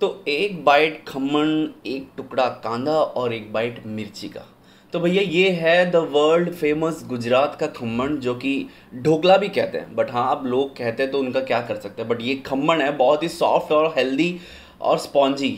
तो एक बाइट खमन एक टुकड़ा कांदा और एक बाइट मिर्ची का तो भैया ये है द वर्ल्ड फेमस गुजरात का खम्मण जो कि ढोकला भी कहते हैं बट हाँ अब लोग कहते हैं तो उनका क्या कर सकते हैं बट ये खम्मण है बहुत ही सॉफ्ट और हेल्दी और स्पॉन्जी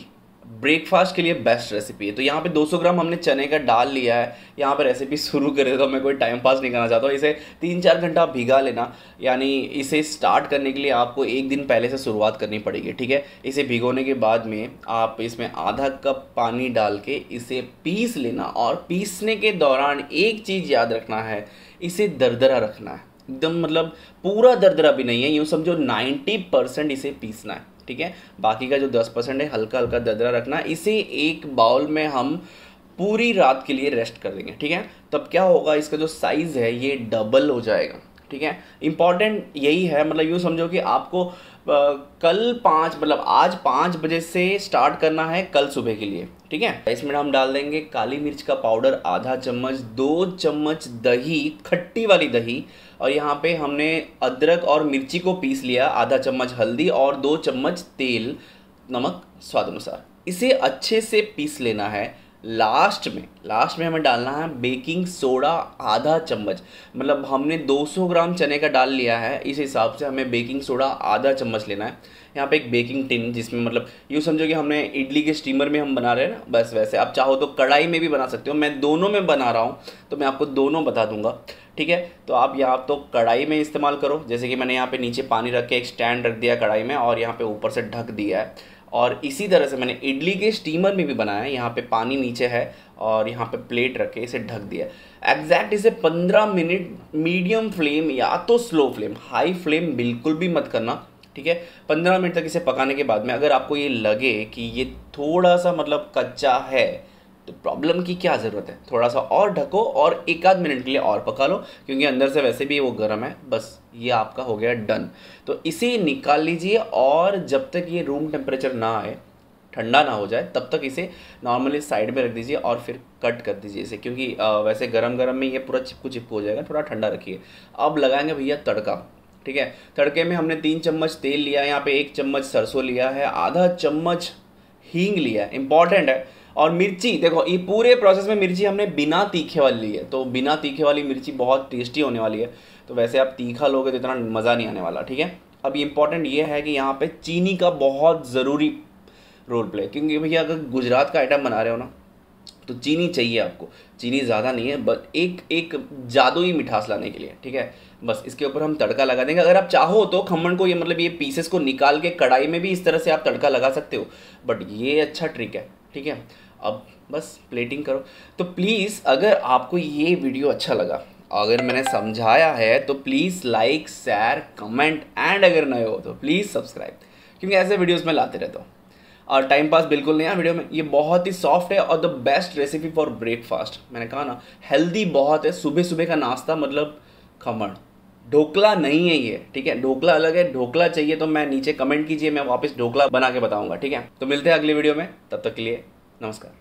ब्रेकफास्ट के लिए बेस्ट रेसिपी है तो यहाँ पे 200 ग्राम हमने चने का डाल लिया है यहाँ पे रेसिपी शुरू करे तो मैं कोई टाइम पास नहीं करना चाहता हूँ इसे तीन चार घंटा भिगा लेना यानी इसे स्टार्ट करने के लिए आपको एक दिन पहले से शुरुआत करनी पड़ेगी ठीक है इसे भिगोने के बाद में आप इसमें आधा कप पानी डाल के इसे पीस लेना और पीसने के दौरान एक चीज़ याद रखना है इसे दरदरा रखना है एकदम मतलब पूरा दरदरा भी नहीं है यूँ समझो नाइन्टी परसेंट इसे पीसना है ठीक है बाकी का जो दस परसेंट है हल्का हल्का ददरा रखना इसे एक बाउल में हम पूरी रात के लिए रेस्ट कर देंगे ठीक है तब क्या होगा इसका जो साइज़ है ये डबल हो जाएगा ठीक है इंपॉर्टेंट यही है मतलब यूँ समझो कि आपको आ, कल पाँच मतलब आज पाँच बजे से स्टार्ट करना है कल सुबह के लिए ठीक है इसमें हम डाल देंगे काली मिर्च का पाउडर आधा चम्मच दो चम्मच दही खट्टी वाली दही और यहाँ पे हमने अदरक और मिर्ची को पीस लिया आधा चम्मच हल्दी और दो चम्मच तेल नमक स्वाद अनुसार इसे अच्छे से पीस लेना है लास्ट में लास्ट में हमें डालना है बेकिंग सोडा आधा चम्मच मतलब हमने 200 ग्राम चने का डाल लिया है इस हिसाब से हमें बेकिंग सोडा आधा चम्मच लेना है यहाँ पे एक बेकिंग टिन जिसमें मतलब यूँ समझो कि हमने इडली के स्टीमर में हम बना रहे हैं ना बस वैसे आप चाहो तो कढ़ाई में भी बना सकते हो मैं दोनों में बना रहा हूँ तो मैं आपको दोनों बता दूंगा ठीक है तो आप यहाँ तो कढ़ाई में इस्तेमाल करो जैसे कि मैंने यहाँ पे नीचे पानी रख के एक स्टैंड रख दिया कढ़ाई में और यहाँ पे ऊपर से ढक दिया है और इसी तरह से मैंने इडली के स्टीमर में भी बनाया है यहाँ पे पानी नीचे है और यहाँ पे प्लेट रख के इसे ढक दिया एग्जैक्ट इसे 15 मिनट मीडियम फ्लेम या तो स्लो फ्लेम हाई फ्लेम बिल्कुल भी मत करना ठीक है 15 मिनट तक इसे पकाने के बाद में अगर आपको ये लगे कि ये थोड़ा सा मतलब कच्चा है तो प्रॉब्लम की क्या ज़रूरत है थोड़ा सा और ढको और एक आध मिनट के लिए और पका लो क्योंकि अंदर से वैसे भी वो गर्म है बस ये आपका हो गया डन तो इसे निकाल लीजिए और जब तक ये रूम टेम्परेचर ना आए ठंडा ना हो जाए तब तक इसे नॉर्मली साइड में रख दीजिए और फिर कट कर दीजिए इसे क्योंकि आ, वैसे गरम गरम में ये पूरा चिपकू चिपकू हो जाएगा थोड़ा ठंडा रखिए अब लगाएंगे भैया तड़का ठीक है तड़के में हमने तीन चम्मच तेल लिया यहाँ पे एक चम्मच सरसों लिया है आधा चम्मच हींग लिया इंपॉर्टेंट है और मिर्ची देखो ये पूरे प्रोसेस में मिर्ची हमने बिना तीखे वाली ली है तो बिना तीखे वाली मिर्ची बहुत टेस्टी होने वाली है तो वैसे आप तीखा लोगे तो इतना मज़ा नहीं आने वाला ठीक है अब इम्पॉर्टेंट ये है कि यहाँ पे चीनी का बहुत ज़रूरी रोल प्ले क्योंकि भैया अगर गुजरात का आइटम बना रहे हो ना तो चीनी चाहिए आपको चीनी ज़्यादा नहीं है बस एक एक जादुई मिठास लाने के लिए ठीक है बस इसके ऊपर हम तड़का लगा देंगे अगर आप चाहो तो खमण को ये मतलब ये पीसेस को निकाल के कढ़ाई में भी इस तरह से आप तड़का लगा सकते हो बट ये अच्छा ट्रिक है ठीक है अब बस प्लेटिंग करो तो प्लीज़ अगर आपको ये वीडियो अच्छा लगा अगर मैंने समझाया है तो please like share comment and अगर नए हो तो प्लीज़ सब्सक्राइब क्योंकि ऐसे वीडियोस में लाते रहता हूँ और टाइम पास बिल्कुल नहीं है वीडियो में ये बहुत ही सॉफ्ट है और the best recipe for breakfast मैंने कहा ना हेल्दी बहुत है सुबह सुबह का नाश्ता मतलब खमण ढोकला नहीं है ये ठीक है ढोकला अलग है ढोकला चाहिए तो मैं नीचे कमेंट कीजिए मैं वापस ढोकला बना के बताऊंगा ठीक है तो मिलते हैं अगले वीडियो में तब तक के लिए नमस्कार